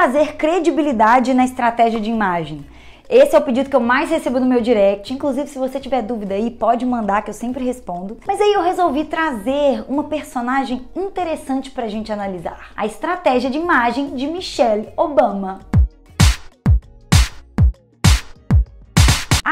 trazer credibilidade na estratégia de imagem. Esse é o pedido que eu mais recebo no meu direct. Inclusive, se você tiver dúvida aí, pode mandar que eu sempre respondo. Mas aí eu resolvi trazer uma personagem interessante pra gente analisar: a estratégia de imagem de Michelle Obama.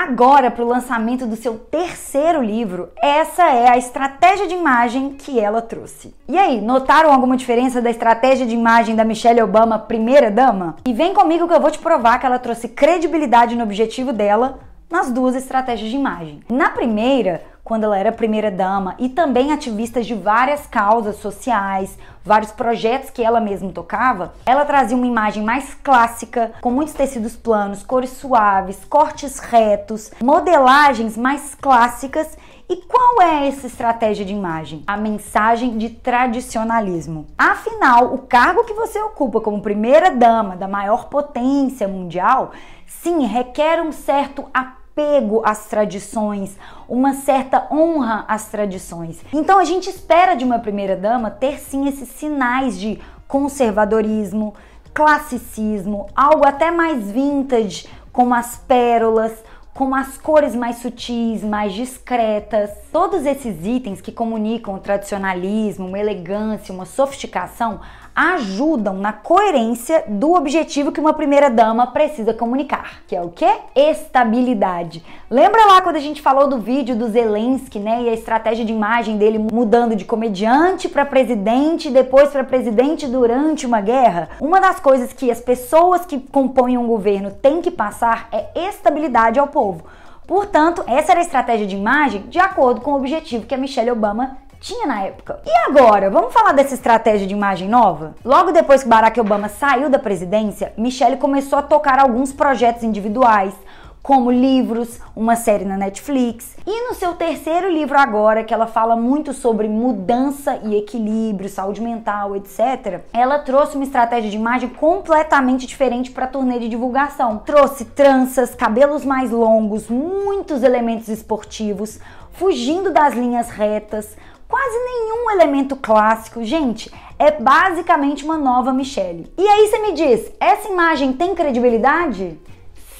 agora para o lançamento do seu terceiro livro, essa é a estratégia de imagem que ela trouxe. E aí, notaram alguma diferença da estratégia de imagem da Michelle Obama, primeira dama? E vem comigo que eu vou te provar que ela trouxe credibilidade no objetivo dela nas duas estratégias de imagem. Na primeira, quando ela era primeira-dama, e também ativistas de várias causas sociais, vários projetos que ela mesma tocava, ela trazia uma imagem mais clássica, com muitos tecidos planos, cores suaves, cortes retos, modelagens mais clássicas. E qual é essa estratégia de imagem? A mensagem de tradicionalismo. Afinal, o cargo que você ocupa como primeira-dama da maior potência mundial, sim, requer um certo apoio apego às tradições, uma certa honra às tradições. Então a gente espera de uma primeira dama ter sim esses sinais de conservadorismo, classicismo, algo até mais vintage, como as pérolas, como as cores mais sutis, mais discretas. Todos esses itens que comunicam o tradicionalismo, uma elegância, uma sofisticação, ajudam na coerência do objetivo que uma primeira dama precisa comunicar, que é o que? Estabilidade. Lembra lá quando a gente falou do vídeo do Zelensky, né, e a estratégia de imagem dele mudando de comediante para presidente, depois para presidente durante uma guerra? Uma das coisas que as pessoas que compõem um governo têm que passar é estabilidade ao povo. Portanto, essa era a estratégia de imagem de acordo com o objetivo que a Michelle Obama tinha na época. E agora, vamos falar dessa estratégia de imagem nova? Logo depois que Barack Obama saiu da presidência, Michelle começou a tocar alguns projetos individuais, como livros, uma série na Netflix. E no seu terceiro livro, agora, que ela fala muito sobre mudança e equilíbrio, saúde mental, etc., ela trouxe uma estratégia de imagem completamente diferente para a turnê de divulgação. Trouxe tranças, cabelos mais longos, muitos elementos esportivos, fugindo das linhas retas. Quase nenhum elemento clássico, gente é basicamente uma nova Michelle. E aí você me diz, essa imagem tem credibilidade?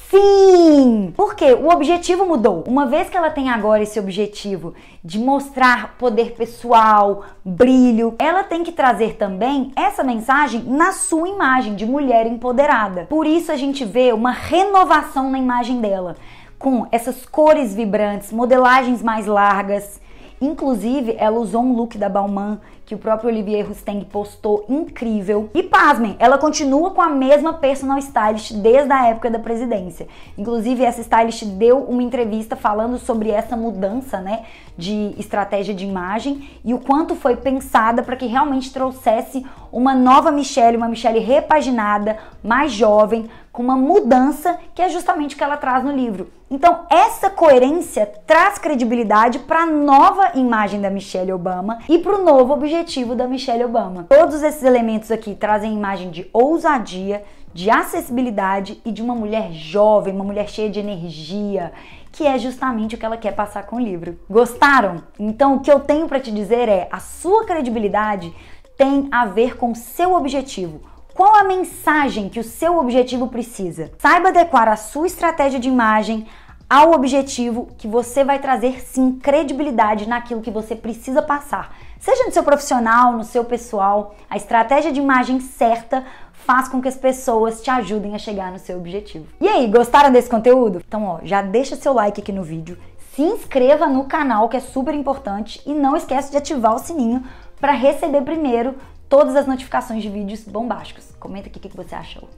Sim! Porque o objetivo mudou. Uma vez que ela tem agora esse objetivo de mostrar poder pessoal, brilho, ela tem que trazer também essa mensagem na sua imagem de mulher empoderada. Por isso a gente vê uma renovação na imagem dela, com essas cores vibrantes, modelagens mais largas. Inclusive, ela usou um look da Balmain que o próprio Olivier Rousteing postou incrível. E pasmem, ela continua com a mesma personal stylist desde a época da presidência. Inclusive, essa stylist deu uma entrevista falando sobre essa mudança, né, de estratégia de imagem e o quanto foi pensada para que realmente trouxesse uma nova Michelle, uma Michelle repaginada, mais jovem, com uma mudança que é justamente o que ela traz no livro. Então, essa coerência traz credibilidade para a nova imagem da Michelle Obama e para o novo objetivo objetivo da Michelle Obama. Todos esses elementos aqui trazem imagem de ousadia, de acessibilidade e de uma mulher jovem, uma mulher cheia de energia, que é justamente o que ela quer passar com o livro. Gostaram? Então o que eu tenho para te dizer é: a sua credibilidade tem a ver com seu objetivo. Qual a mensagem que o seu objetivo precisa? Saiba adequar a sua estratégia de imagem ao objetivo que você vai trazer sim credibilidade naquilo que você precisa passar Seja no seu profissional, no seu pessoal, a estratégia de imagem certa faz com que as pessoas te ajudem a chegar no seu objetivo. E aí, gostaram desse conteúdo? Então, ó, já deixa seu like aqui no vídeo, se inscreva no canal que é super importante e não esquece de ativar o sininho para receber primeiro todas as notificações de vídeos bombásticos. Comenta aqui o que você achou.